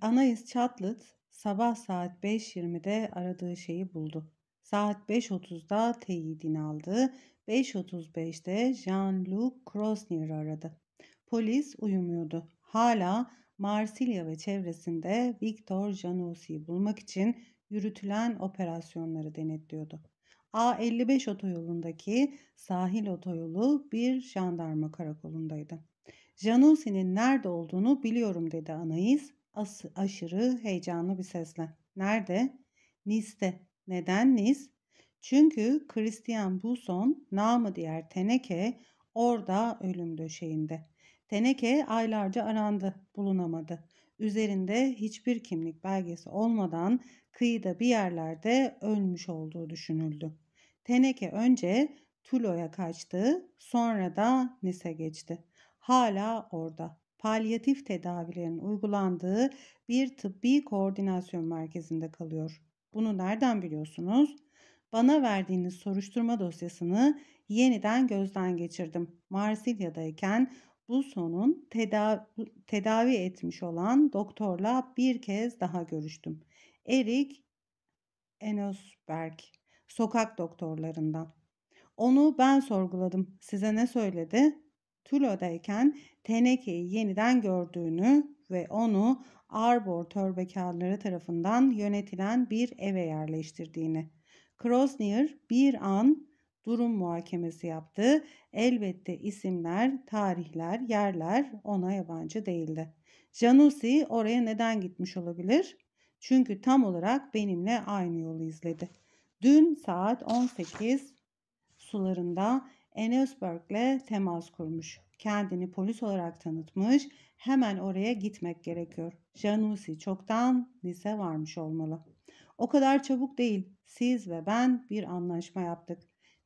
Anais Çatlıt sabah saat 5.20'de aradığı şeyi buldu. Saat 5.30'da teyidini aldı. 5.35'te Jean-Luc Crosnier'i aradı. Polis uyumuyordu. Hala Marsilya ve çevresinde Victor Janussi'yi bulmak için yürütülen operasyonları denetliyordu. A55 otoyolundaki sahil otoyolu bir jandarma karakolundaydı. Janussi'nin nerede olduğunu biliyorum dedi Anais as aşırı heyecanlı bir sesle. Nerede? Nice'de. Neden Nice? Çünkü Christian Busson namı diğer Teneke orada ölüm döşeğinde. Teneke aylarca arandı, bulunamadı. Üzerinde hiçbir kimlik belgesi olmadan kıyıda bir yerlerde ölmüş olduğu düşünüldü. Teneke önce Tulo'ya kaçtı, sonra da Nis'e geçti. Hala orada palyatif tedavilerin uygulandığı bir tıbbi koordinasyon merkezinde kalıyor. Bunu nereden biliyorsunuz? Bana verdiğiniz soruşturma dosyasını yeniden gözden geçirdim. Marsilya'dayken bu sonun tedavi, tedavi etmiş olan doktorla bir kez daha görüştüm. Erik Enosberg, sokak doktorlarından. Onu ben sorguladım. Size ne söyledi? Tülo'dayken tenekeyi yeniden gördüğünü ve onu Arbor törbekarları tarafından yönetilen bir eve yerleştirdiğini. Krosnier bir an durum muhakemesi yaptı. Elbette isimler, tarihler, yerler ona yabancı değildi. Janusi oraya neden gitmiş olabilir? Çünkü tam olarak benimle aynı yolu izledi. Dün saat 18 sularında Enosberg'le temas kurmuş. Kendini polis olarak tanıtmış. Hemen oraya gitmek gerekiyor. Janusi çoktan lise varmış olmalı. O kadar çabuk değil. Siz ve ben bir anlaşma yaptık.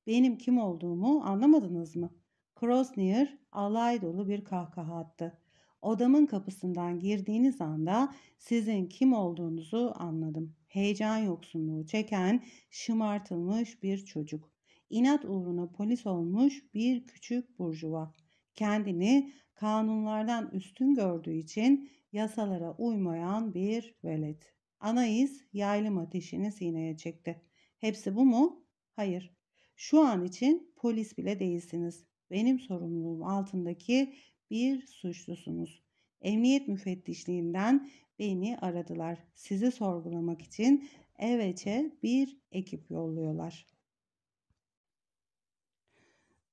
Benim kim olduğumu anlamadınız mı? Krosnier alay dolu bir kahkaha attı. Odamın kapısından girdiğiniz anda sizin kim olduğunuzu anladım. Heyecan yoksunluğu çeken şımartılmış bir çocuk inat uğruna polis olmuş bir küçük burjuva. Kendini kanunlardan üstün gördüğü için yasalara uymayan bir velet. Anais yaylım ateşini sineye çekti. Hepsi bu mu? Hayır. Şu an için polis bile değilsiniz. Benim sorumluluğum altındaki bir suçlusunuz. Emniyet müfettişliğinden beni aradılar. Sizi sorgulamak için Eveç'e bir ekip yolluyorlar.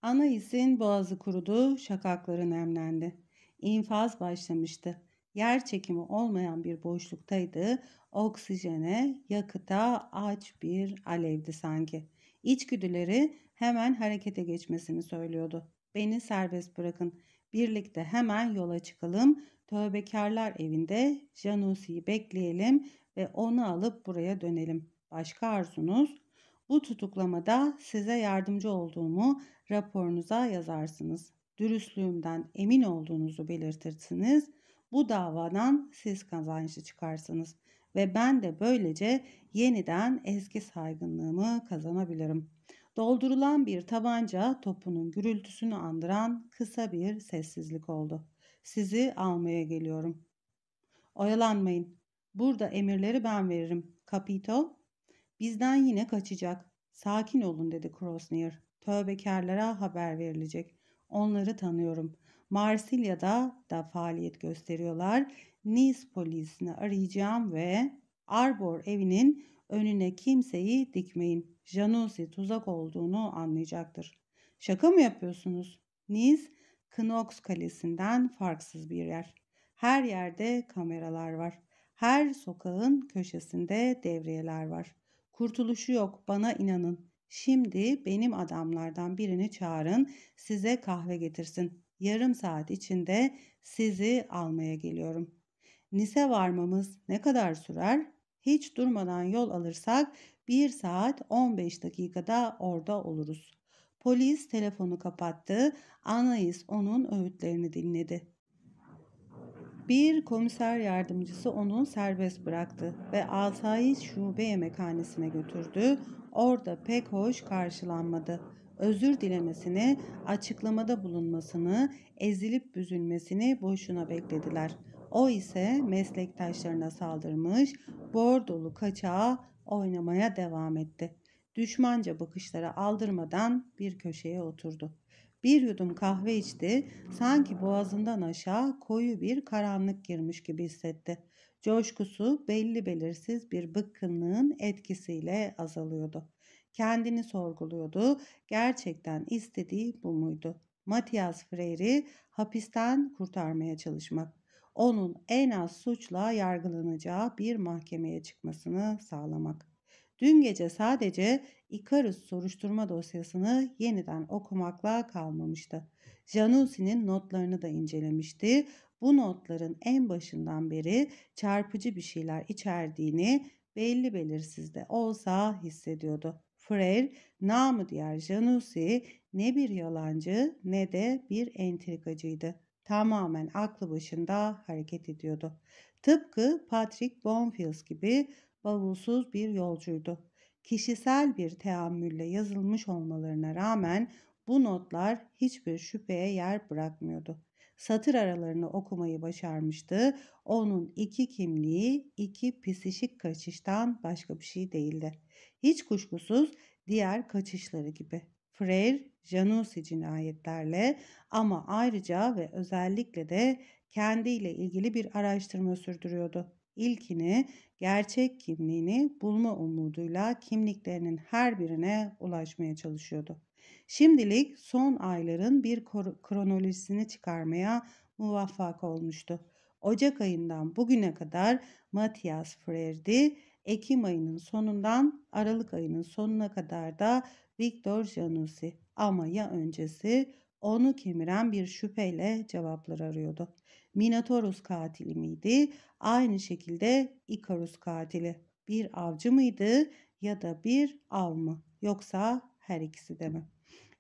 Ana boğazı kurudu, şakakları nemlendi. İnfaz başlamıştı. Yer çekimi olmayan bir boşluktaydı. Oksijene, yakıta aç bir alevdi sanki. İçgüdüleri hemen harekete geçmesini söylüyordu. Beni serbest bırakın. Birlikte hemen yola çıkalım. Tövbekarlar evinde Janusi'yi bekleyelim ve onu alıp buraya dönelim. Başka arzunuz bu tutuklamada size yardımcı olduğumu raporunuza yazarsınız. Dürüstlüğümden emin olduğunuzu belirtirsiniz. Bu davadan siz kazançlı çıkarsınız ve ben de böylece yeniden eski saygınlığımı kazanabilirim. Doldurulan bir tabanca topunun gürültüsünü andıran kısa bir sessizlik oldu. Sizi almaya geliyorum. Oyalanmayın. Burada emirleri ben veririm. Kapito Bizden yine kaçacak. Sakin olun dedi Crossnear. Tövbekarlara haber verilecek. Onları tanıyorum. Marsilya'da da faaliyet gösteriyorlar. Nice polisini arayacağım ve Arbor evinin önüne kimseyi dikmeyin. Janusi tuzak olduğunu anlayacaktır. Şaka mı yapıyorsunuz? Nice, Knox kalesinden farksız bir yer. Her yerde kameralar var. Her sokağın köşesinde devriyeler var. Kurtuluşu yok bana inanın. Şimdi benim adamlardan birini çağırın size kahve getirsin. Yarım saat içinde sizi almaya geliyorum. Nis'e varmamız ne kadar sürer? Hiç durmadan yol alırsak 1 saat 15 dakikada orada oluruz. Polis telefonu kapattı. Anais onun öğütlerini dinledi. Bir komiser yardımcısı onu serbest bıraktı ve Altayi şube yemekhanesine götürdü. Orada pek hoş karşılanmadı. Özür dilemesini, açıklamada bulunmasını, ezilip büzülmesini boşuna beklediler. O ise meslektaşlarına saldırmış, bordolu kaçağı oynamaya devam etti. Düşmanca bakışlara aldırmadan bir köşeye oturdu. Bir yudum kahve içti. Sanki boğazından aşağı koyu bir karanlık girmiş gibi hissetti. Coşkusu belli belirsiz bir bıkkınlığın etkisiyle azalıyordu. Kendini sorguluyordu. Gerçekten istediği bu muydu? Matias Freire'i hapisten kurtarmaya çalışmak. Onun en az suçla yargılanacağı bir mahkemeye çıkmasını sağlamak. Dün gece sadece Icarus soruşturma dosyasını yeniden okumakla kalmamıştı. Janusi'nin notlarını da incelemişti. Bu notların en başından beri çarpıcı bir şeyler içerdiğini belli belirsiz de olsa hissediyordu. Freire, namı diğer Janusi ne bir yalancı ne de bir entrikacıydı. Tamamen aklı başında hareket ediyordu. Tıpkı Patrick Bonfils gibi bavulsuz bir yolcuydu. Kişisel bir teamülle yazılmış olmalarına rağmen bu notlar hiçbir şüpheye yer bırakmıyordu. Satır aralarını okumayı başarmıştı. Onun iki kimliği iki pisişik kaçıştan başka bir şey değildi. Hiç kuşkusuz diğer kaçışları gibi. Freyr, Janusi cinayetlerle ama ayrıca ve özellikle de kendiyle ilgili bir araştırma sürdürüyordu. İlkini gerçek kimliğini bulma umuduyla kimliklerinin her birine ulaşmaya çalışıyordu. Şimdilik son ayların bir kronolojisini çıkarmaya muvaffak olmuştu. Ocak ayından bugüne kadar Matias Frerdi, Ekim ayının sonundan Aralık ayının sonuna kadar da Victor Janusi, ama ya öncesi onu kemiren bir şüpheyle cevaplar arıyordu. Minotaurus katili miydi? Aynı şekilde Icarus katili. Bir avcı mıydı ya da bir av mı? Yoksa her ikisi de mi?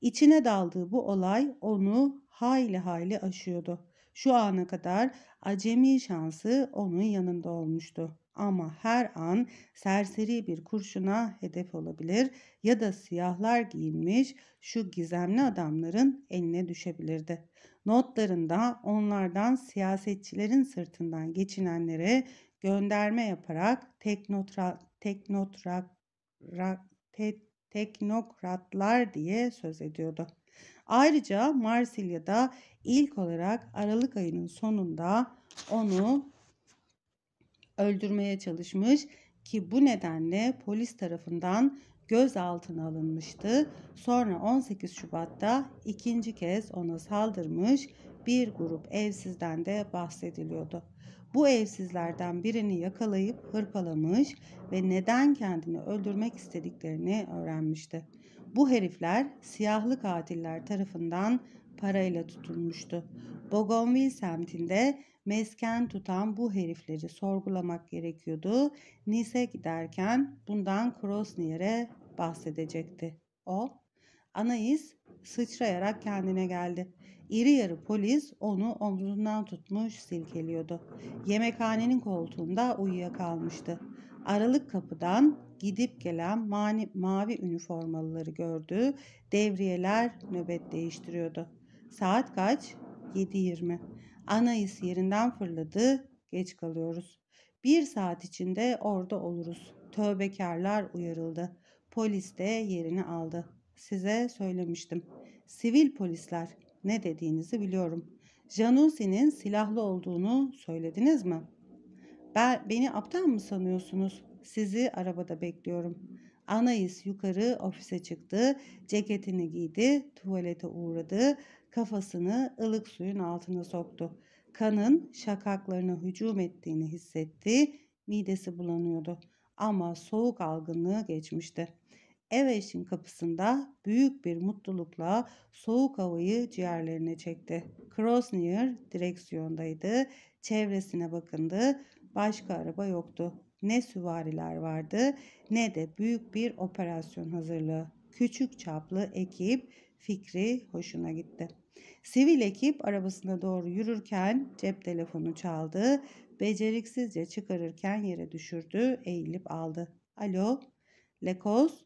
İçine daldığı bu olay onu hayli hayli aşıyordu. Şu ana kadar acemi şansı onun yanında olmuştu ama her an serseri bir kurşuna hedef olabilir ya da siyahlar giyinmiş şu gizemli adamların eline düşebilirdi. Notlarında onlardan siyasetçilerin sırtından geçinenlere gönderme yaparak teknotra, teknotra, ra, te, teknokratlar diye söz ediyordu. Ayrıca Marsilya'da ilk olarak Aralık ayının sonunda onu öldürmeye çalışmış ki bu nedenle polis tarafından gözaltına alınmıştı. Sonra 18 Şubat'ta ikinci kez ona saldırmış bir grup evsizden de bahsediliyordu. Bu evsizlerden birini yakalayıp hırpalamış ve neden kendini öldürmek istediklerini öğrenmişti. Bu herifler siyahlı katiller tarafından parayla tutulmuştu. Bougainville semtinde mesken tutan bu herifleri sorgulamak gerekiyordu. Nice giderken bundan Krosnier'e bahsedecekti. O, Anais sıçrayarak kendine geldi. İri yarı polis onu omzundan tutmuş silkeliyordu. Yemekhanenin koltuğunda uyuyakalmıştı. Aralık kapıdan gidip gelen mani, mavi üniformalıları gördü. Devriyeler nöbet değiştiriyordu. Saat kaç? 7.20. Anais yerinden fırladı, geç kalıyoruz. Bir saat içinde orada oluruz. Tövbekarlar uyarıldı. Polis de yerini aldı. Size söylemiştim. Sivil polisler ne dediğinizi biliyorum. Janusi'nin silahlı olduğunu söylediniz mi? Ben, beni aptal mı sanıyorsunuz? Sizi arabada bekliyorum. Anais yukarı ofise çıktı, ceketini giydi, tuvalete uğradı, kafasını ılık suyun altına soktu. Kanın şakaklarına hücum ettiğini hissetti, midesi bulanıyordu ama soğuk algınlığı geçmişti. Ev eşin kapısında büyük bir mutlulukla soğuk havayı ciğerlerine çekti. Krosnier direksiyondaydı. Çevresine bakındı. Başka araba yoktu. Ne süvariler vardı ne de büyük bir operasyon hazırlığı. Küçük çaplı ekip fikri hoşuna gitti. Sivil ekip arabasına doğru yürürken cep telefonu çaldı. Beceriksizce çıkarırken yere düşürdü, eğilip aldı. Alo, Lekos,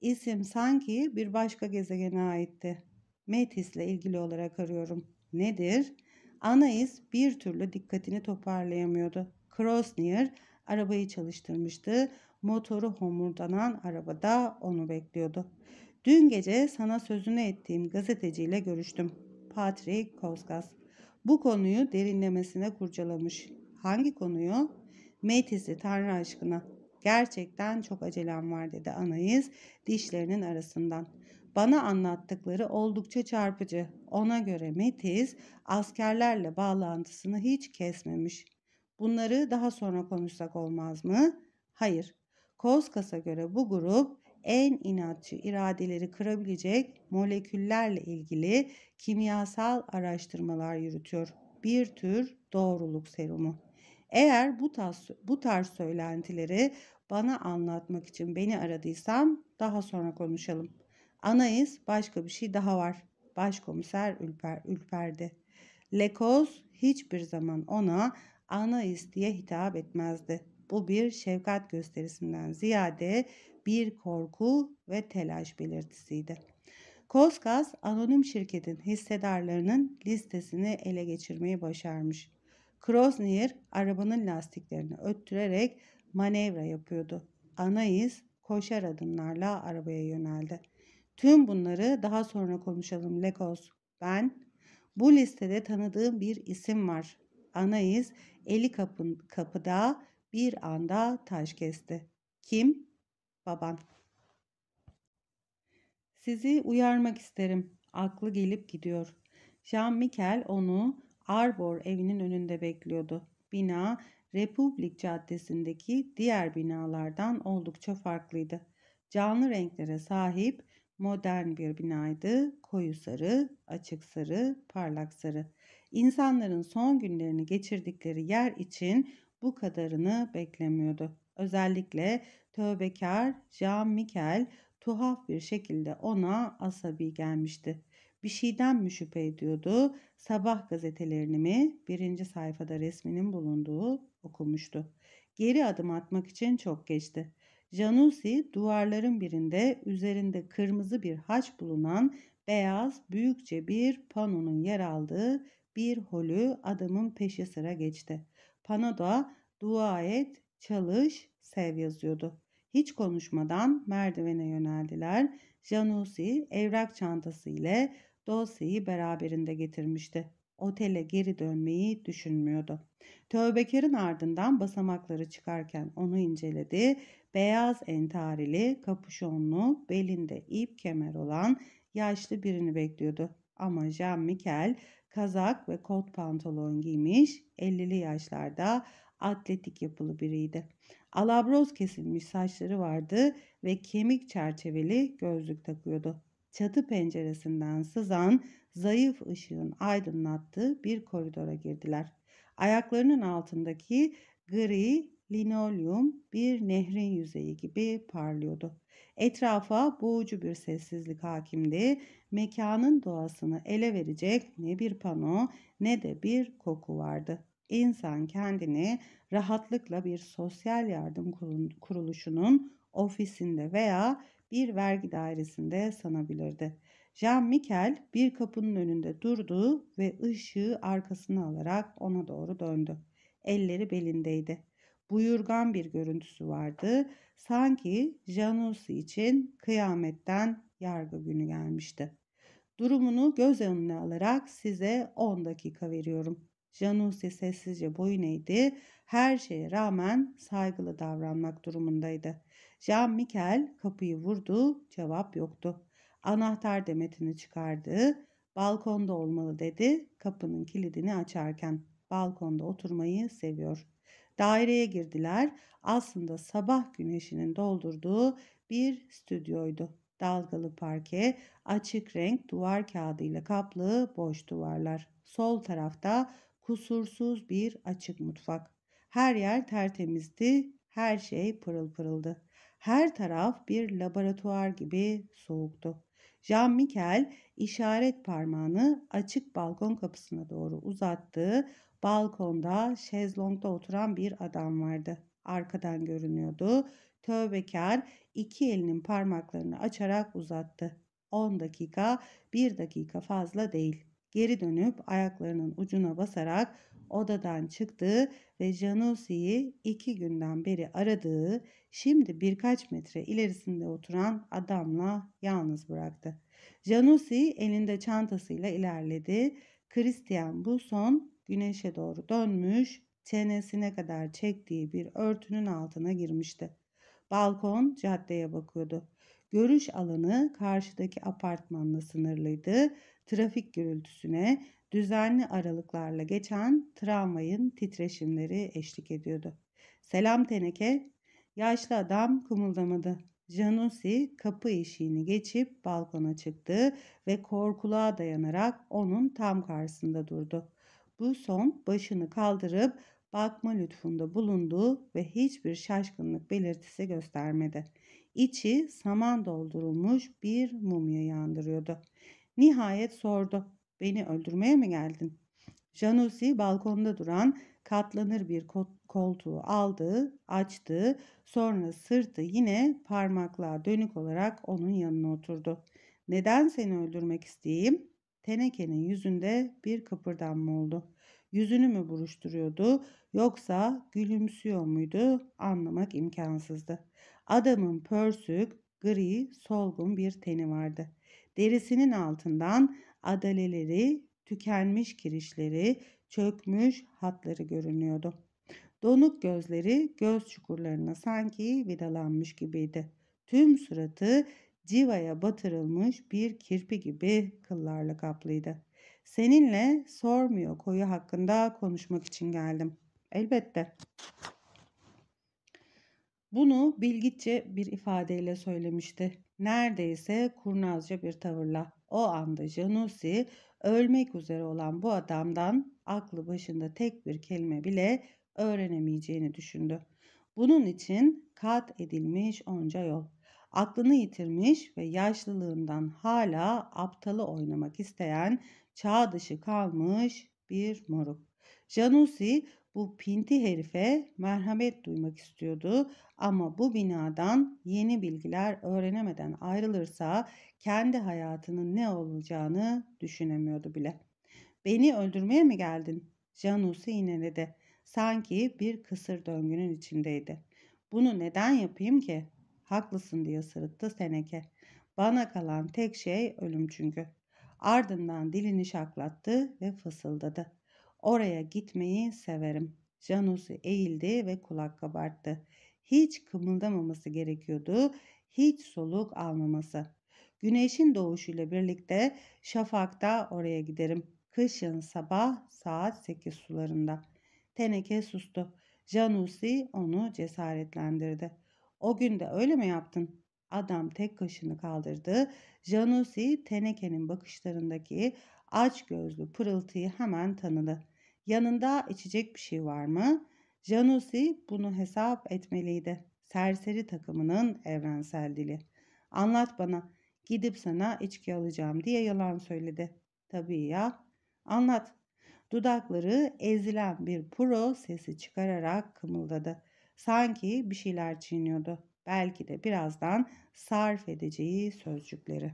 isim sanki bir başka gezegene aitti. Metis'le ilgili olarak arıyorum. Nedir? Anais bir türlü dikkatini toparlayamıyordu. Krosnier arabayı çalıştırmıştı. Motoru homurdanan arabada onu bekliyordu. Dün gece sana sözünü ettiğim gazeteciyle görüştüm. Patrick Koskas bu konuyu derinlemesine kurcalamış. Hangi konuyu? Metis'i Tanrı aşkına. Gerçekten çok acelem var dedi Anayız dişlerinin arasından. Bana anlattıkları oldukça çarpıcı. Ona göre Metis askerlerle bağlantısını hiç kesmemiş. Bunları daha sonra konuşsak olmaz mı? Hayır. Koskas'a göre bu grup en inatçı iradeleri kırabilecek moleküllerle ilgili kimyasal araştırmalar yürütüyor. Bir tür doğruluk serumu. Eğer bu tarz, bu tarz söylentileri bana anlatmak için beni aradıysan daha sonra konuşalım. Anais başka bir şey daha var. Başkomiser ülper, ülperdi. Lekoz hiçbir zaman ona Anais diye hitap etmezdi. Bu bir şefkat gösterisinden ziyade bir korku ve telaş belirtisiydi. Koskas anonim şirketin hissedarlarının listesini ele geçirmeyi başarmış. Krosnier arabanın lastiklerini öttürerek manevra yapıyordu. Anais koşar adımlarla arabaya yöneldi. Tüm bunları daha sonra konuşalım Lekos. Ben bu listede tanıdığım bir isim var. Anais eli kapı kapıda bir anda taş kesti. Kim? Baban. Sizi uyarmak isterim. Aklı gelip gidiyor. Jean Michel onu Arbor evinin önünde bekliyordu. Bina Republic Caddesi'ndeki diğer binalardan oldukça farklıydı. Canlı renklere sahip modern bir binaydı. Koyu sarı, açık sarı, parlak sarı. İnsanların son günlerini geçirdikleri yer için bu kadarını beklemiyordu. Özellikle tövbekar Jean Michel tuhaf bir şekilde ona asabi gelmişti. Bir şeyden mi şüphe ediyordu? Sabah gazetelerini mi? Birinci sayfada resminin bulunduğu okumuştu. Geri adım atmak için çok geçti. Janusi duvarların birinde üzerinde kırmızı bir haç bulunan beyaz büyükçe bir panonun yer aldığı bir holü adamın peşi sıra geçti. Panoda dua et, çalış, sev yazıyordu. Hiç konuşmadan merdivene yöneldiler. Janusi evrak çantası ile dosyayı beraberinde getirmişti. Otele geri dönmeyi düşünmüyordu. Tövbekarın ardından basamakları çıkarken onu inceledi. Beyaz entarili, kapüşonlu, belinde ip kemer olan yaşlı birini bekliyordu. Ama Jean Michel kazak ve kot pantolon giymiş, 50'li yaşlarda atletik yapılı biriydi. Alabroz kesilmiş saçları vardı ve kemik çerçeveli gözlük takıyordu. Çatı penceresinden sızan zayıf ışığın aydınlattığı bir koridora girdiler. Ayaklarının altındaki gri Linolyum bir nehrin yüzeyi gibi parlıyordu. Etrafa boğucu bir sessizlik hakimdi. Mekanın doğasını ele verecek ne bir pano ne de bir koku vardı. İnsan kendini rahatlıkla bir sosyal yardım kuruluşunun ofisinde veya bir vergi dairesinde sanabilirdi. Jean Michel bir kapının önünde durdu ve ışığı arkasına alarak ona doğru döndü. Elleri belindeydi buyurgan bir görüntüsü vardı. Sanki Janus için kıyametten yargı günü gelmişti. Durumunu göz önüne alarak size 10 dakika veriyorum. Janussi sessizce boyun eğdi. Her şeye rağmen saygılı davranmak durumundaydı. Jean Michel kapıyı vurdu. Cevap yoktu. Anahtar demetini çıkardı. Balkonda olmalı dedi kapının kilidini açarken. Balkonda oturmayı seviyor daireye girdiler. Aslında sabah güneşinin doldurduğu bir stüdyoydu. Dalgalı parke, açık renk duvar kağıdıyla kaplı boş duvarlar. Sol tarafta kusursuz bir açık mutfak. Her yer tertemizdi, her şey pırıl pırıldı. Her taraf bir laboratuvar gibi soğuktu. Jean Michel işaret parmağını açık balkon kapısına doğru uzattı. Balkonda şezlongda oturan bir adam vardı. Arkadan görünüyordu. Tövbekar iki elinin parmaklarını açarak uzattı. 10 dakika, bir dakika fazla değil. Geri dönüp ayaklarının ucuna basarak odadan çıktı ve Janusi'yi iki günden beri aradığı, şimdi birkaç metre ilerisinde oturan adamla yalnız bıraktı. Janusi elinde çantasıyla ilerledi. Christian Busson güneşe doğru dönmüş, çenesine kadar çektiği bir örtünün altına girmişti. Balkon caddeye bakıyordu. Görüş alanı karşıdaki apartmanla sınırlıydı. Trafik gürültüsüne düzenli aralıklarla geçen tramvayın titreşimleri eşlik ediyordu. Selam teneke. Yaşlı adam kımıldamadı. Janusi kapı eşiğini geçip balkona çıktı ve korkuluğa dayanarak onun tam karşısında durdu. Bu son başını kaldırıp bakma lütfunda bulundu ve hiçbir şaşkınlık belirtisi göstermedi. İçi saman doldurulmuş bir mumya yandırıyordu. Nihayet sordu. Beni öldürmeye mi geldin? Janusi balkonda duran katlanır bir koltuğu aldı, açtı. Sonra sırtı yine parmaklığa dönük olarak onun yanına oturdu. Neden seni öldürmek isteyeyim? Tenekenin yüzünde bir kıpırdanma oldu. Yüzünü mü buruşturuyordu yoksa gülümsüyor muydu anlamak imkansızdı. Adamın pörsük, gri, solgun bir teni vardı. Derisinin altından adaleleri, tükenmiş kirişleri, çökmüş hatları görünüyordu. Donuk gözleri göz çukurlarına sanki vidalanmış gibiydi. Tüm suratı civaya batırılmış bir kirpi gibi kıllarla kaplıydı. Seninle sormuyor koyu hakkında konuşmak için geldim. Elbette. Bunu bilgiçe bir ifadeyle söylemişti. Neredeyse kurnazca bir tavırla. O anda Janusi ölmek üzere olan bu adamdan aklı başında tek bir kelime bile öğrenemeyeceğini düşündü. Bunun için kat edilmiş onca yol aklını yitirmiş ve yaşlılığından hala aptalı oynamak isteyen çağ dışı kalmış bir moruk. Janusi bu pinti herife merhamet duymak istiyordu ama bu binadan yeni bilgiler öğrenemeden ayrılırsa kendi hayatının ne olacağını düşünemiyordu bile. Beni öldürmeye mi geldin? Janusi ineledi. Sanki bir kısır döngünün içindeydi. Bunu neden yapayım ki? Haklısın diye sırıttı Seneke. Bana kalan tek şey ölüm çünkü. Ardından dilini şaklattı ve fısıldadı. Oraya gitmeyi severim. Janusu eğildi ve kulak kabarttı. Hiç kımıldamaması gerekiyordu, hiç soluk almaması. Güneşin doğuşuyla birlikte şafakta oraya giderim. Kışın sabah saat 8 sularında. Teneke sustu. Janusi onu cesaretlendirdi. O gün de öyle mi yaptın? Adam tek kaşını kaldırdı. Janusi tenekenin bakışlarındaki aç gözlü pırıltıyı hemen tanıdı. Yanında içecek bir şey var mı? Janusi bunu hesap etmeliydi. Serseri takımının evrensel dili. Anlat bana. Gidip sana içki alacağım diye yalan söyledi. Tabii ya. Anlat. Dudakları ezilen bir pro sesi çıkararak kımıldadı. Sanki bir şeyler çiğniyordu. Belki de birazdan sarf edeceği sözcükleri.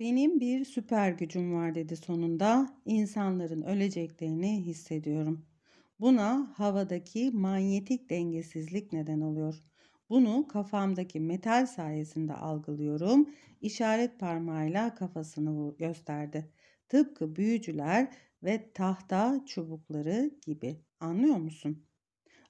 Benim bir süper gücüm var dedi sonunda. İnsanların öleceklerini hissediyorum. Buna havadaki manyetik dengesizlik neden oluyor. Bunu kafamdaki metal sayesinde algılıyorum. İşaret parmağıyla kafasını gösterdi. Tıpkı büyücüler ve tahta çubukları gibi. Anlıyor musun?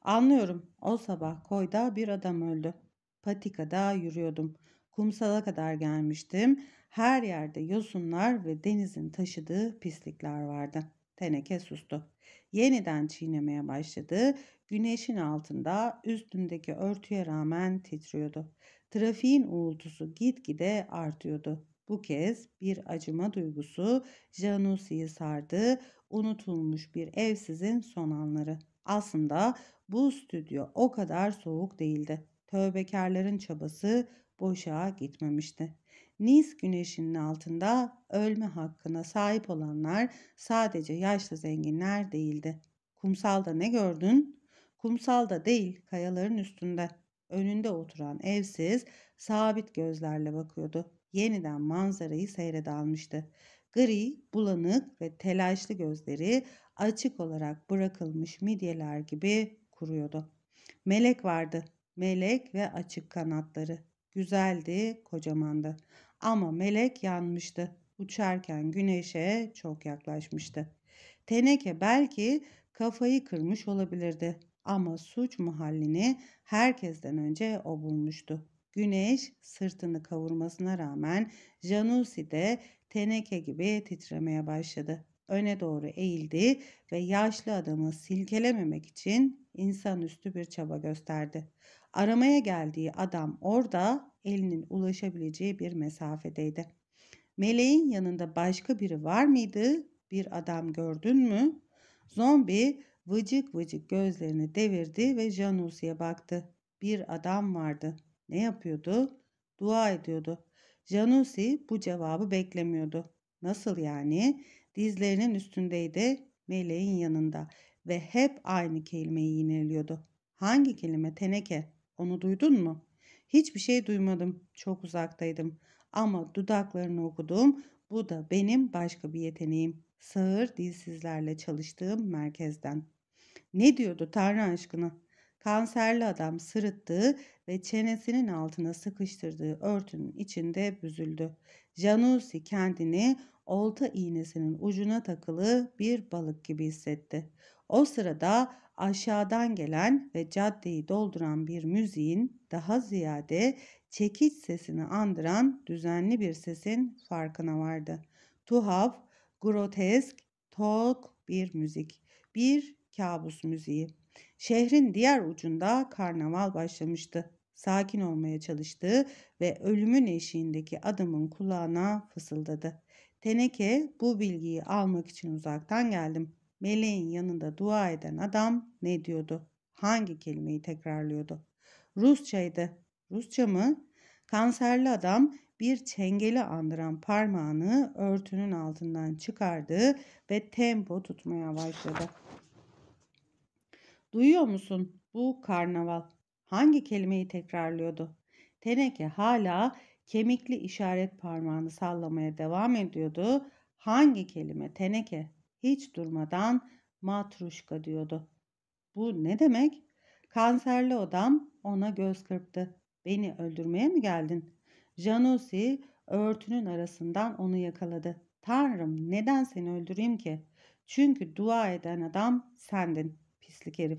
Anlıyorum. O sabah koyda bir adam öldü. Patikada yürüyordum. Kumsala kadar gelmiştim. Her yerde yosunlar ve denizin taşıdığı pislikler vardı. Teneke sustu. Yeniden çiğnemeye başladı. Güneşin altında üstündeki örtüye rağmen titriyordu. Trafiğin uğultusu gitgide artıyordu. Bu kez bir acıma duygusu Janusi'yi sardı. Unutulmuş bir evsizin son anları. Aslında bu stüdyo o kadar soğuk değildi. Tövbekarların çabası boşa gitmemişti. Nis güneşinin altında ölme hakkına sahip olanlar sadece yaşlı zenginler değildi. Kumsalda ne gördün? Kumsalda değil, kayaların üstünde. Önünde oturan evsiz sabit gözlerle bakıyordu. Yeniden manzarayı seyrede almıştı. Gri, bulanık ve telaşlı gözleri açık olarak bırakılmış midyeler gibi kuruyordu. Melek vardı. Melek ve açık kanatları. Güzeldi, kocamandı. Ama melek yanmıştı. Uçarken güneşe çok yaklaşmıştı. Teneke belki kafayı kırmış olabilirdi. Ama suç muhallini herkesten önce o bulmuştu. Güneş sırtını kavurmasına rağmen Janusi de teneke gibi titremeye başladı. Öne doğru eğildi ve yaşlı adamı silkelememek için insanüstü bir çaba gösterdi. Aramaya geldiği adam orada elinin ulaşabileceği bir mesafedeydi. Meleğin yanında başka biri var mıydı? Bir adam gördün mü? Zombi vıcık vıcık gözlerini devirdi ve Janusi'ye baktı. Bir adam vardı. Ne yapıyordu? Dua ediyordu. Janusi bu cevabı beklemiyordu. Nasıl yani? Dizlerinin üstündeydi, meleğin yanında ve hep aynı kelimeyi yineliyordu. Hangi kelime? Teneke. Onu duydun mu? Hiçbir şey duymadım. Çok uzaktaydım. Ama dudaklarını okudum. Bu da benim başka bir yeteneğim. Sağır dilsizlerle çalıştığım merkezden. Ne diyordu Tanrı aşkına? Kanserli adam sırıttığı ve çenesinin altına sıkıştırdığı örtünün içinde büzüldü. Janusi kendini olta iğnesinin ucuna takılı bir balık gibi hissetti. O sırada aşağıdan gelen ve caddeyi dolduran bir müziğin daha ziyade çekiç sesini andıran düzenli bir sesin farkına vardı. Tuhaf, grotesk, tok bir müzik. Bir kabus müziği. Şehrin diğer ucunda karnaval başlamıştı. Sakin olmaya çalıştı ve ölümün eşiğindeki adamın kulağına fısıldadı. Teneke bu bilgiyi almak için uzaktan geldim. Meleğin yanında dua eden adam ne diyordu? Hangi kelimeyi tekrarlıyordu? Rusçaydı. Rusça mı? Kanserli adam bir çengeli andıran parmağını örtünün altından çıkardı ve tempo tutmaya başladı. Duyuyor musun bu karnaval? Hangi kelimeyi tekrarlıyordu? Teneke hala kemikli işaret parmağını sallamaya devam ediyordu. Hangi kelime? Teneke. Hiç durmadan matruşka diyordu. Bu ne demek? Kanserli odam ona göz kırptı. Beni öldürmeye mi geldin? Janusi örtünün arasından onu yakaladı. Tanrım neden seni öldüreyim ki? Çünkü dua eden adam sendin. Pislik herif.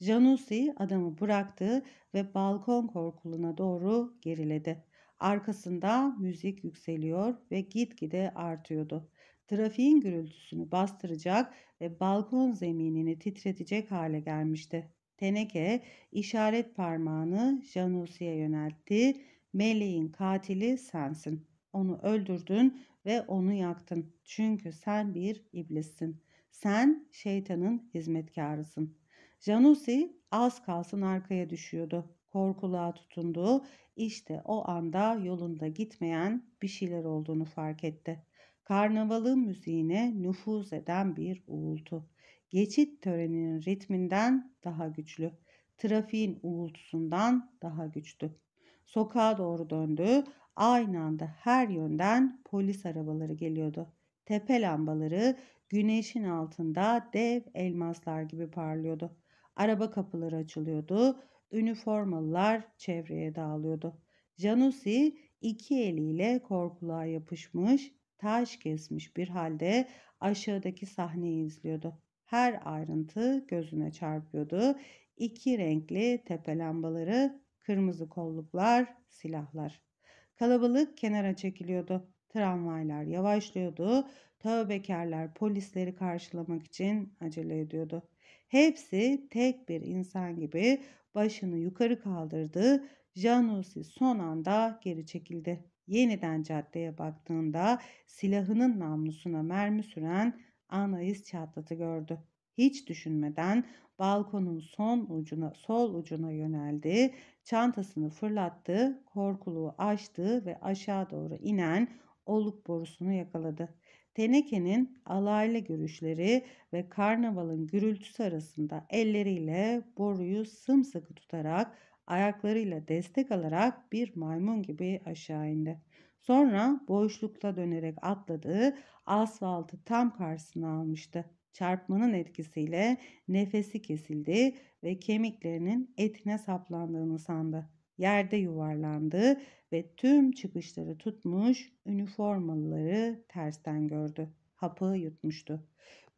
Janusi adamı bıraktı ve balkon korkuluna doğru geriledi. Arkasında müzik yükseliyor ve gitgide artıyordu. Trafiğin gürültüsünü bastıracak ve balkon zeminini titretecek hale gelmişti. Teneke işaret parmağını Janusi'ye yöneltti. Meleğin katili sensin. Onu öldürdün ve onu yaktın. Çünkü sen bir iblissin. Sen şeytanın hizmetkarısın. Janusi az kalsın arkaya düşüyordu. Korkuluğa tutundu. İşte o anda yolunda gitmeyen bir şeyler olduğunu fark etti. Karnavalın müziğine nüfuz eden bir uğultu. Geçit töreninin ritminden daha güçlü. Trafiğin uğultusundan daha güçlü. Sokağa doğru döndü. Aynı anda her yönden polis arabaları geliyordu. Tepe lambaları güneşin altında dev elmaslar gibi parlıyordu. Araba kapıları açılıyordu. Üniformalılar çevreye dağılıyordu. Janusi iki eliyle korkuluğa yapışmış, taş kesmiş bir halde aşağıdaki sahneyi izliyordu. Her ayrıntı gözüne çarpıyordu. İki renkli tepe lambaları, kırmızı kolluklar, silahlar. Kalabalık kenara çekiliyordu. Tramvaylar yavaşlıyordu. Tövbekarlar polisleri karşılamak için acele ediyordu. Hepsi tek bir insan gibi başını yukarı kaldırdı. Janusi son anda geri çekildi. Yeniden caddeye baktığında silahının namlusuna mermi süren Anais çatlatı gördü. Hiç düşünmeden balkonun son ucuna, sol ucuna yöneldi. Çantasını fırlattı, korkuluğu açtı ve aşağı doğru inen olluk borusunu yakaladı. Teneke'nin alaylı görüşleri ve karnavalın gürültüsü arasında elleriyle boruyu sımsıkı tutarak ayaklarıyla destek alarak bir maymun gibi aşağı indi. Sonra boşlukta dönerek atladığı asfaltı tam karşısına almıştı. Çarpmanın etkisiyle nefesi kesildi ve kemiklerinin etine saplandığını sandı yerde yuvarlandı ve tüm çıkışları tutmuş üniformalıları tersten gördü. Hapı yutmuştu.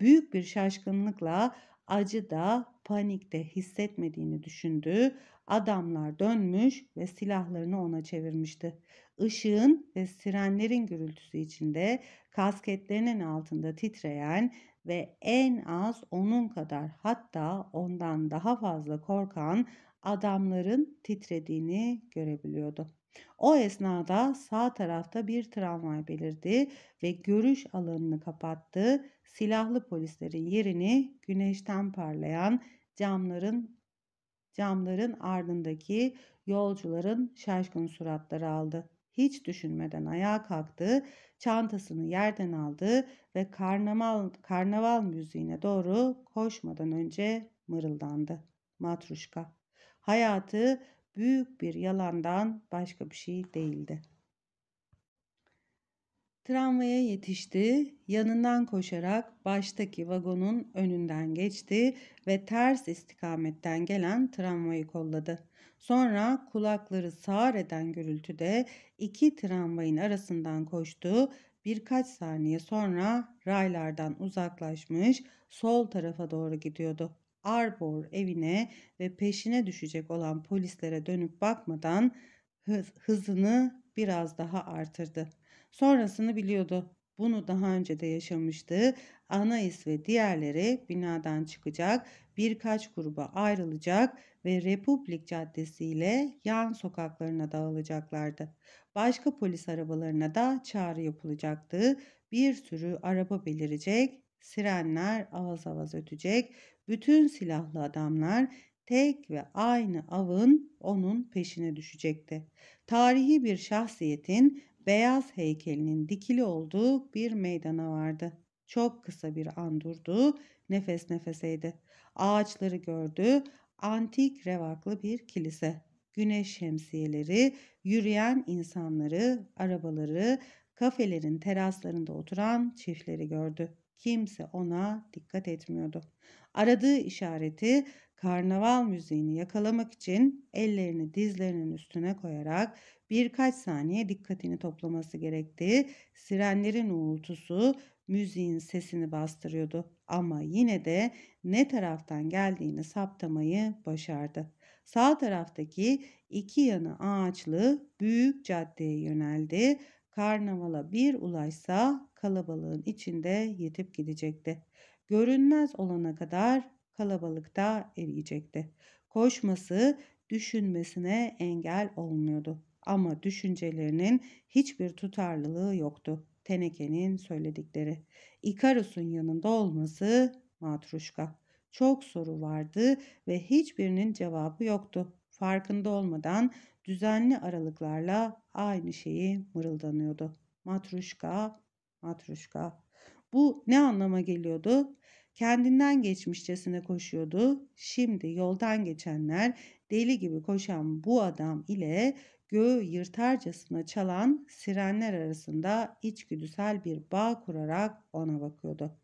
Büyük bir şaşkınlıkla acı da panik de hissetmediğini düşündü. Adamlar dönmüş ve silahlarını ona çevirmişti. Işığın ve sirenlerin gürültüsü içinde kasketlerinin altında titreyen ve en az onun kadar hatta ondan daha fazla korkan adamların titrediğini görebiliyordu. O esnada sağ tarafta bir tramvay belirdi ve görüş alanını kapattı. Silahlı polislerin yerini güneşten parlayan camların camların ardındaki yolcuların şaşkın suratları aldı. Hiç düşünmeden ayağa kalktı, çantasını yerden aldı ve karnaval, karnaval müziğine doğru koşmadan önce mırıldandı. Matruşka hayatı büyük bir yalandan başka bir şey değildi. Tramvaya yetişti, yanından koşarak baştaki vagonun önünden geçti ve ters istikametten gelen tramvayı kolladı. Sonra kulakları sağır eden gürültüde iki tramvayın arasından koştu. Birkaç saniye sonra raylardan uzaklaşmış sol tarafa doğru gidiyordu. Arbor evine ve peşine düşecek olan polislere dönüp bakmadan hız, hızını biraz daha artırdı. Sonrasını biliyordu. Bunu daha önce de yaşamıştı. Anais ve diğerleri binadan çıkacak, birkaç gruba ayrılacak ve Republik Caddesi ile yan sokaklarına dağılacaklardı. Başka polis arabalarına da çağrı yapılacaktı. Bir sürü araba belirecek, sirenler avaz avaz ötecek, bütün silahlı adamlar tek ve aynı avın onun peşine düşecekti. Tarihi bir şahsiyetin beyaz heykelinin dikili olduğu bir meydana vardı. Çok kısa bir an durdu, nefes nefeseydi. Ağaçları gördü, antik revaklı bir kilise. Güneş şemsiyeleri, yürüyen insanları, arabaları, kafelerin teraslarında oturan çiftleri gördü. Kimse ona dikkat etmiyordu. Aradığı işareti karnaval müziğini yakalamak için ellerini dizlerinin üstüne koyarak birkaç saniye dikkatini toplaması gerekti. Sirenlerin uğultusu müziğin sesini bastırıyordu ama yine de ne taraftan geldiğini saptamayı başardı. Sağ taraftaki iki yanı ağaçlı büyük caddeye yöneldi. Karnavala bir ulaşsa kalabalığın içinde yetip gidecekti görünmez olana kadar kalabalıkta eriyecekti. Koşması düşünmesine engel olmuyordu ama düşüncelerinin hiçbir tutarlılığı yoktu. Teneke'nin söyledikleri. Ikarus'un yanında olması matruşka. Çok soru vardı ve hiçbirinin cevabı yoktu. Farkında olmadan düzenli aralıklarla aynı şeyi mırıldanıyordu. Matruşka, matruşka. Bu ne anlama geliyordu? Kendinden geçmişçesine koşuyordu. Şimdi yoldan geçenler deli gibi koşan bu adam ile göğü yırtarcasına çalan sirenler arasında içgüdüsel bir bağ kurarak ona bakıyordu.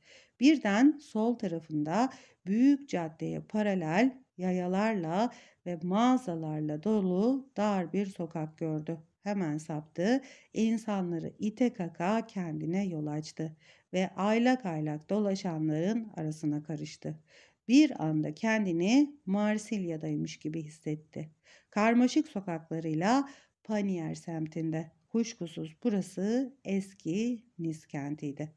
Birden sol tarafında büyük caddeye paralel yayalarla ve mağazalarla dolu dar bir sokak gördü hemen saptı, İnsanları ite kaka kendine yol açtı ve aylak aylak dolaşanların arasına karıştı. Bir anda kendini Marsilya'daymış gibi hissetti. Karmaşık sokaklarıyla Panier semtinde. Kuşkusuz burası eski Nis kentiydi.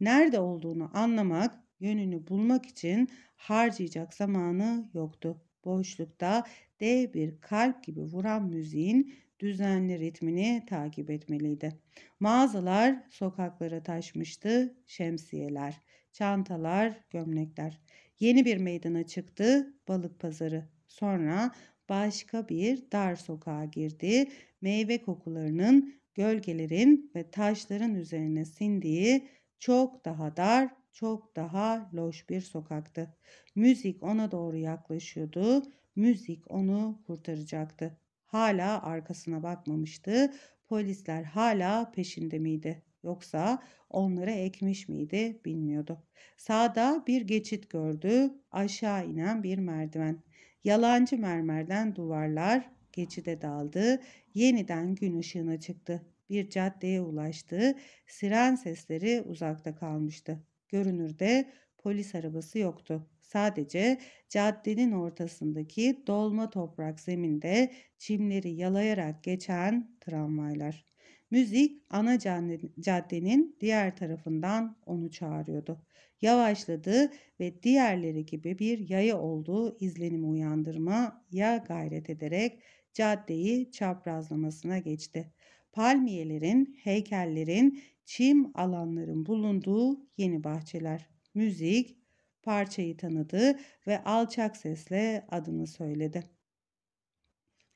Nerede olduğunu anlamak, yönünü bulmak için harcayacak zamanı yoktu. Boşlukta dev bir kalp gibi vuran müziğin düzenli ritmini takip etmeliydi. Mağazalar sokaklara taşmıştı, şemsiyeler, çantalar, gömlekler. Yeni bir meydana çıktı, balık pazarı. Sonra başka bir dar sokağa girdi. Meyve kokularının, gölgelerin ve taşların üzerine sindiği çok daha dar, çok daha loş bir sokaktı. Müzik ona doğru yaklaşıyordu. Müzik onu kurtaracaktı hala arkasına bakmamıştı? Polisler hala peşinde miydi? Yoksa onlara ekmiş miydi bilmiyordu. Sağda bir geçit gördü, aşağı inen bir merdiven. Yalancı mermerden duvarlar geçide daldı, yeniden gün ışığına çıktı. Bir caddeye ulaştı, siren sesleri uzakta kalmıştı. Görünürde polis arabası yoktu. Sadece caddenin ortasındaki dolma toprak zeminde çimleri yalayarak geçen tramvaylar. Müzik ana caddenin diğer tarafından onu çağırıyordu. Yavaşladı ve diğerleri gibi bir yaya olduğu izlenimi uyandırma ya gayret ederek caddeyi çaprazlamasına geçti. Palmiyelerin, heykellerin, çim alanların bulunduğu yeni bahçeler. Müzik parçayı tanıdı ve alçak sesle adını söyledi.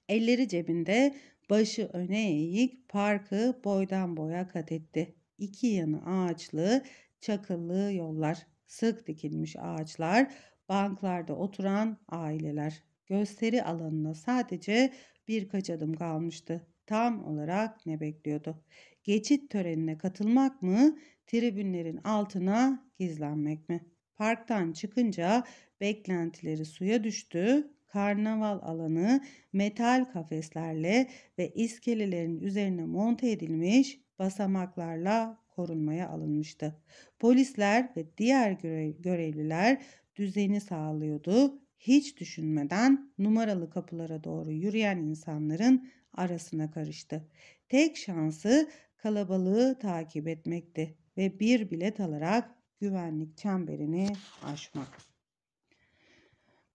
Elleri cebinde, başı öne eğik parkı boydan boya kat etti. İki yanı ağaçlı, çakıllı yollar, sık dikilmiş ağaçlar, banklarda oturan aileler. Gösteri alanına sadece birkaç adım kalmıştı. Tam olarak ne bekliyordu? Geçit törenine katılmak mı, tribünlerin altına gizlenmek mi? Parktan çıkınca beklentileri suya düştü. Karnaval alanı metal kafeslerle ve iskelelerin üzerine monte edilmiş basamaklarla korunmaya alınmıştı. Polisler ve diğer görevliler düzeni sağlıyordu. Hiç düşünmeden numaralı kapılara doğru yürüyen insanların arasına karıştı. Tek şansı kalabalığı takip etmekti ve bir bilet alarak güvenlik çemberini aşmak.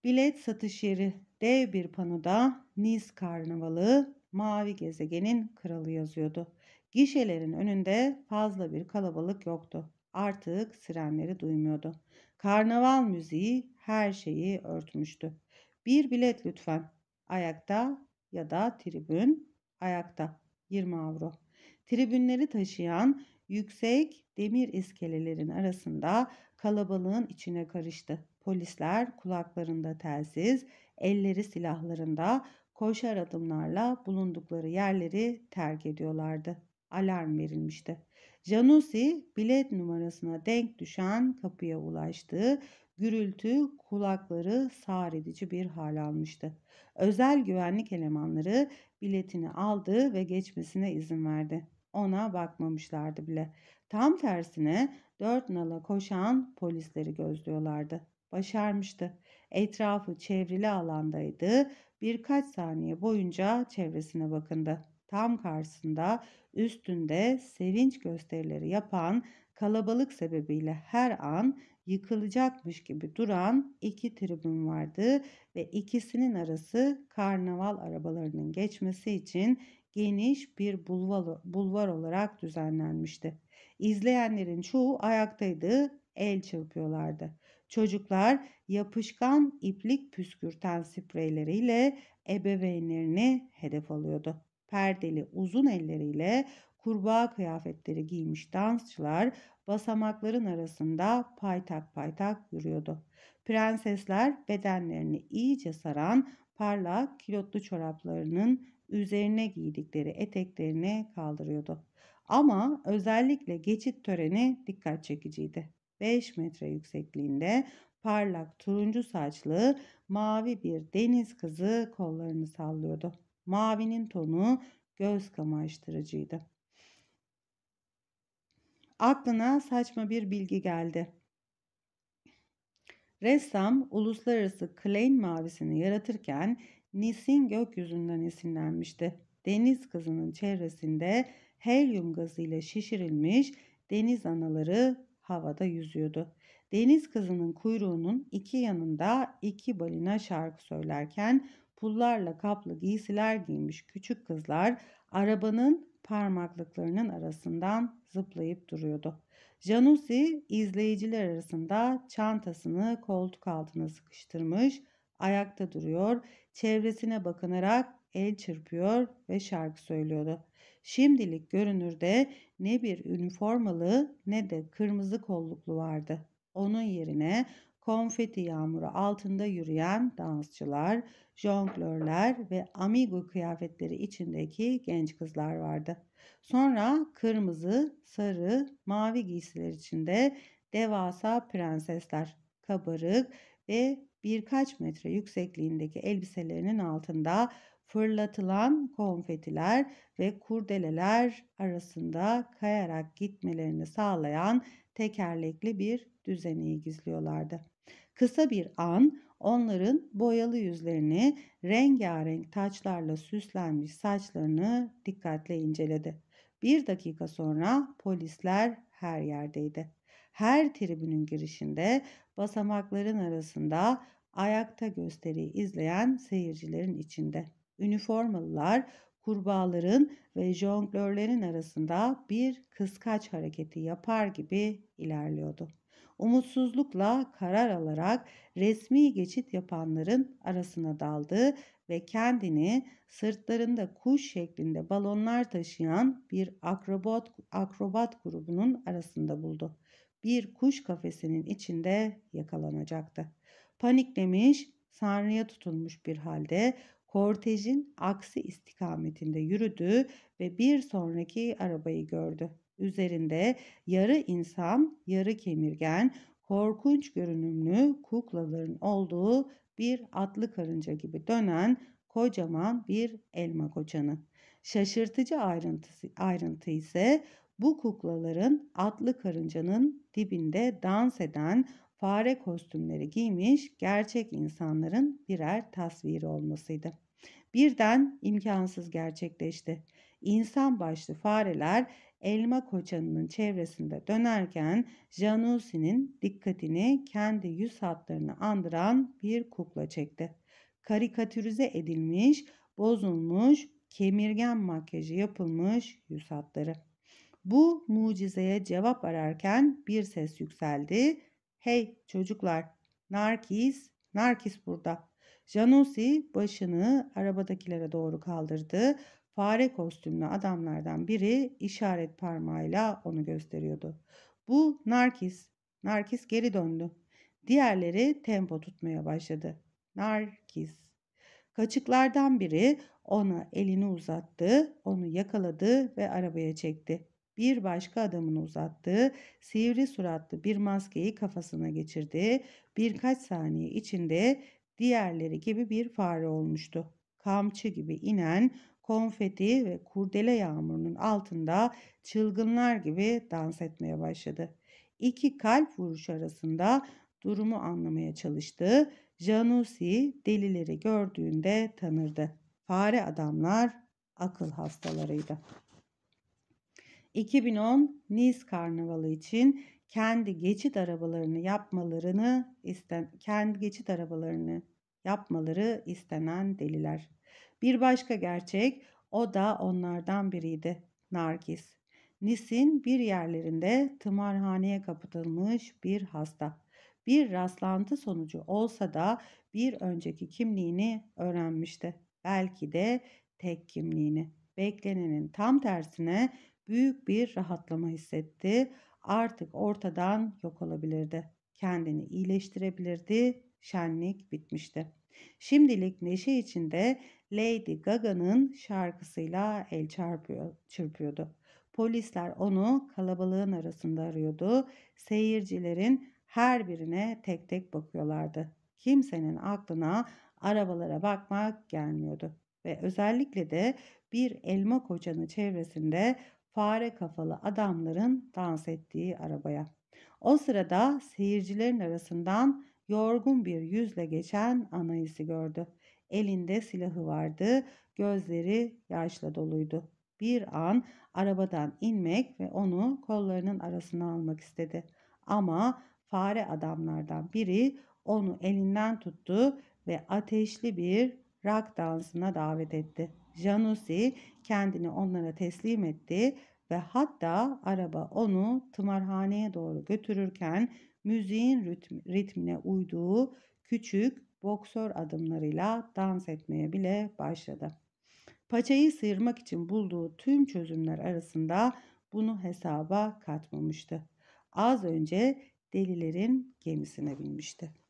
Bilet satış yeri dev bir panoda Nice Karnavalı mavi gezegenin kralı yazıyordu. Gişelerin önünde fazla bir kalabalık yoktu. Artık sirenleri duymuyordu. Karnaval müziği her şeyi örtmüştü. Bir bilet lütfen. Ayakta ya da tribün ayakta 20 avro. Tribünleri taşıyan Yüksek demir iskelelerin arasında kalabalığın içine karıştı. Polisler kulaklarında telsiz, elleri silahlarında koşar adımlarla bulundukları yerleri terk ediyorlardı. Alarm verilmişti. Janusi bilet numarasına denk düşen kapıya ulaştığı Gürültü kulakları sağır edici bir hal almıştı. Özel güvenlik elemanları biletini aldı ve geçmesine izin verdi ona bakmamışlardı bile. Tam tersine dört nala koşan polisleri gözlüyorlardı. Başarmıştı. Etrafı çevrili alandaydı. Birkaç saniye boyunca çevresine bakındı. Tam karşısında üstünde sevinç gösterileri yapan kalabalık sebebiyle her an yıkılacakmış gibi duran iki tribün vardı ve ikisinin arası karnaval arabalarının geçmesi için geniş bir bulvar, bulvar olarak düzenlenmişti. İzleyenlerin çoğu ayaktaydı, el çırpıyorlardı. Çocuklar yapışkan iplik püskürten spreyleriyle ebeveynlerini hedef alıyordu. Perdeli uzun elleriyle kurbağa kıyafetleri giymiş dansçılar basamakların arasında paytak paytak yürüyordu. Prensesler bedenlerini iyice saran parlak kilotlu çoraplarının üzerine giydikleri eteklerini kaldırıyordu. Ama özellikle geçit töreni dikkat çekiciydi. 5 metre yüksekliğinde parlak turuncu saçlı mavi bir deniz kızı kollarını sallıyordu. Mavinin tonu göz kamaştırıcıydı. Aklına saçma bir bilgi geldi. Ressam uluslararası Klein mavisini yaratırken Nis'in gökyüzünden esinlenmişti. Deniz kızının çevresinde helyum gazıyla şişirilmiş deniz anaları havada yüzüyordu. Deniz kızının kuyruğunun iki yanında iki balina şarkı söylerken pullarla kaplı giysiler giymiş küçük kızlar arabanın parmaklıklarının arasından zıplayıp duruyordu. Janusi izleyiciler arasında çantasını koltuk altına sıkıştırmış, ayakta duruyor, çevresine bakınarak el çırpıyor ve şarkı söylüyordu. Şimdilik görünürde ne bir üniformalı ne de kırmızı kolluklu vardı. Onun yerine konfeti yağmuru altında yürüyen dansçılar, jonglörler ve amigo kıyafetleri içindeki genç kızlar vardı. Sonra kırmızı, sarı, mavi giysiler içinde devasa prensesler, kabarık ve birkaç metre yüksekliğindeki elbiselerinin altında fırlatılan konfetiler ve kurdeleler arasında kayarak gitmelerini sağlayan tekerlekli bir düzeni gizliyorlardı. Kısa bir an onların boyalı yüzlerini rengarenk taçlarla süslenmiş saçlarını dikkatle inceledi. Bir dakika sonra polisler her yerdeydi. Her tribünün girişinde basamakların arasında ayakta gösteriyi izleyen seyircilerin içinde. Üniformalılar kurbağaların ve jonglörlerin arasında bir kıskaç hareketi yapar gibi ilerliyordu umutsuzlukla karar alarak resmi geçit yapanların arasına daldı ve kendini sırtlarında kuş şeklinde balonlar taşıyan bir akrobat, akrobat grubunun arasında buldu. Bir kuş kafesinin içinde yakalanacaktı. Paniklemiş, sanrıya tutulmuş bir halde kortejin aksi istikametinde yürüdü ve bir sonraki arabayı gördü. Üzerinde yarı insan, yarı kemirgen, korkunç görünümlü kuklaların olduğu bir atlı karınca gibi dönen kocaman bir elma koçanı. Şaşırtıcı ayrıntısı, ayrıntı ise bu kuklaların atlı karıncanın dibinde dans eden fare kostümleri giymiş gerçek insanların birer tasviri olmasıydı. Birden imkansız gerçekleşti. İnsan başlı fareler elma koçanının çevresinde dönerken Janusi'nin dikkatini kendi yüz hatlarını andıran bir kukla çekti. Karikatürize edilmiş, bozulmuş, kemirgen makyajı yapılmış yüz hatları. Bu mucizeye cevap ararken bir ses yükseldi. Hey çocuklar, Narkis, Narkis burada. Janusi başını arabadakilere doğru kaldırdı. Fare kostümlü adamlardan biri işaret parmağıyla onu gösteriyordu. Bu Narkis. Narkis geri döndü. Diğerleri tempo tutmaya başladı. Narkis. Kaçıklardan biri ona elini uzattı, onu yakaladı ve arabaya çekti. Bir başka adamın uzattığı sivri suratlı bir maskeyi kafasına geçirdi. Birkaç saniye içinde diğerleri gibi bir fare olmuştu. Kamçı gibi inen konfeti ve kurdele yağmurunun altında çılgınlar gibi dans etmeye başladı. İki kalp vuruşu arasında durumu anlamaya çalıştı. Janusi delileri gördüğünde tanırdı. Fare adamlar akıl hastalarıydı. 2010 Nice Karnavalı için kendi geçit arabalarını yapmalarını isten kendi geçit arabalarını yapmaları istenen deliler. Bir başka gerçek o da onlardan biriydi. Nargis. Nis'in bir yerlerinde tımarhaneye kapatılmış bir hasta. Bir rastlantı sonucu olsa da bir önceki kimliğini öğrenmişti. Belki de tek kimliğini. Beklenenin tam tersine büyük bir rahatlama hissetti. Artık ortadan yok olabilirdi. Kendini iyileştirebilirdi şenlik bitmişti. Şimdilik neşe içinde Lady Gaga'nın şarkısıyla el çarpıyor, çırpıyordu. Polisler onu kalabalığın arasında arıyordu. Seyircilerin her birine tek tek bakıyorlardı. Kimsenin aklına arabalara bakmak gelmiyordu ve özellikle de bir elma kocanın çevresinde fare kafalı adamların dans ettiği arabaya. O sırada seyircilerin arasından yorgun bir yüzle geçen Anais'i gördü. Elinde silahı vardı, gözleri yaşla doluydu. Bir an arabadan inmek ve onu kollarının arasına almak istedi. Ama fare adamlardan biri onu elinden tuttu ve ateşli bir rock dansına davet etti. Janusi kendini onlara teslim etti ve hatta araba onu tımarhaneye doğru götürürken müziğin ritmine uyduğu küçük boksör adımlarıyla dans etmeye bile başladı. Paçayı sıyırmak için bulduğu tüm çözümler arasında bunu hesaba katmamıştı. Az önce delilerin gemisine binmişti.